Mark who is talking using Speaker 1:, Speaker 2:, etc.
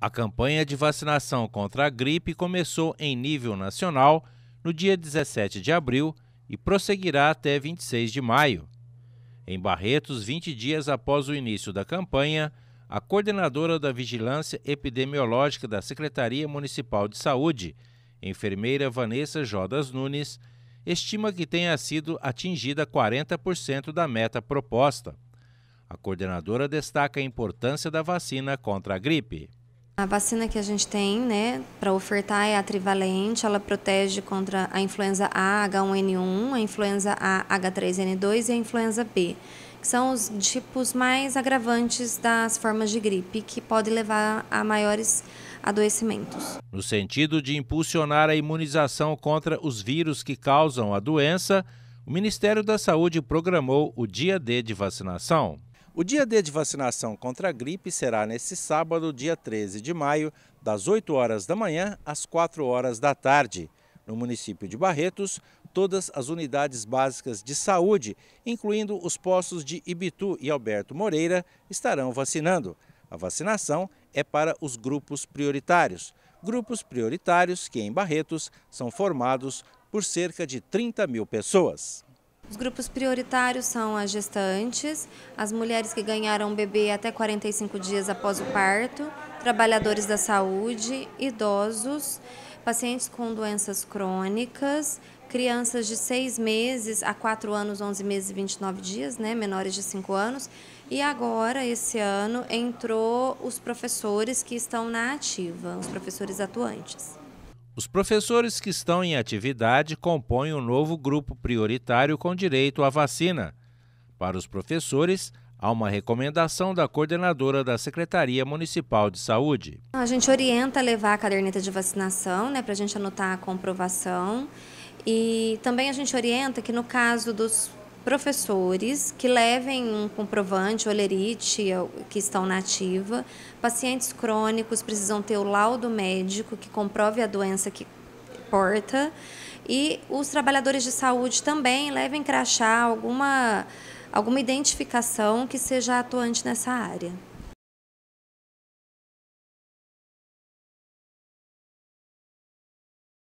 Speaker 1: A campanha de vacinação contra a gripe começou em nível nacional no dia 17 de abril e prosseguirá até 26 de maio. Em Barretos, 20 dias após o início da campanha, a coordenadora da Vigilância Epidemiológica da Secretaria Municipal de Saúde, enfermeira Vanessa Jodas Nunes, estima que tenha sido atingida 40% da meta proposta. A coordenadora destaca a importância da vacina contra a gripe.
Speaker 2: A vacina que a gente tem né, para ofertar é a trivalente, ela protege contra a influenza A, H1N1, a influenza A, H3N2 e a influenza B, que são os tipos mais agravantes das formas de gripe, que podem levar a maiores adoecimentos.
Speaker 1: No sentido de impulsionar a imunização contra os vírus que causam a doença, o Ministério da Saúde programou o Dia D de vacinação. O dia D de vacinação contra a gripe será nesse sábado, dia 13 de maio, das 8 horas da manhã às 4 horas da tarde. No município de Barretos, todas as unidades básicas de saúde, incluindo os postos de Ibitu e Alberto Moreira, estarão vacinando. A vacinação é para os grupos prioritários. Grupos prioritários que, em Barretos, são formados por cerca de 30 mil pessoas.
Speaker 2: Os grupos prioritários são as gestantes, as mulheres que ganharam bebê até 45 dias após o parto, trabalhadores da saúde, idosos, pacientes com doenças crônicas, crianças de 6 meses a 4 anos, 11 meses e 29 dias, né, menores de 5 anos. E agora, esse ano, entrou os professores que estão na ativa, os professores atuantes.
Speaker 1: Os professores que estão em atividade compõem um novo grupo prioritário com direito à vacina. Para os professores, Há uma recomendação da coordenadora da Secretaria Municipal de Saúde.
Speaker 2: A gente orienta a levar a caderneta de vacinação, né, para a gente anotar a comprovação. E também a gente orienta que no caso dos professores que levem um comprovante, olerite, que estão na ativa. Pacientes crônicos precisam ter o laudo médico que comprove a doença que porta. E os trabalhadores de saúde também levem crachá, alguma, alguma identificação que seja atuante nessa área.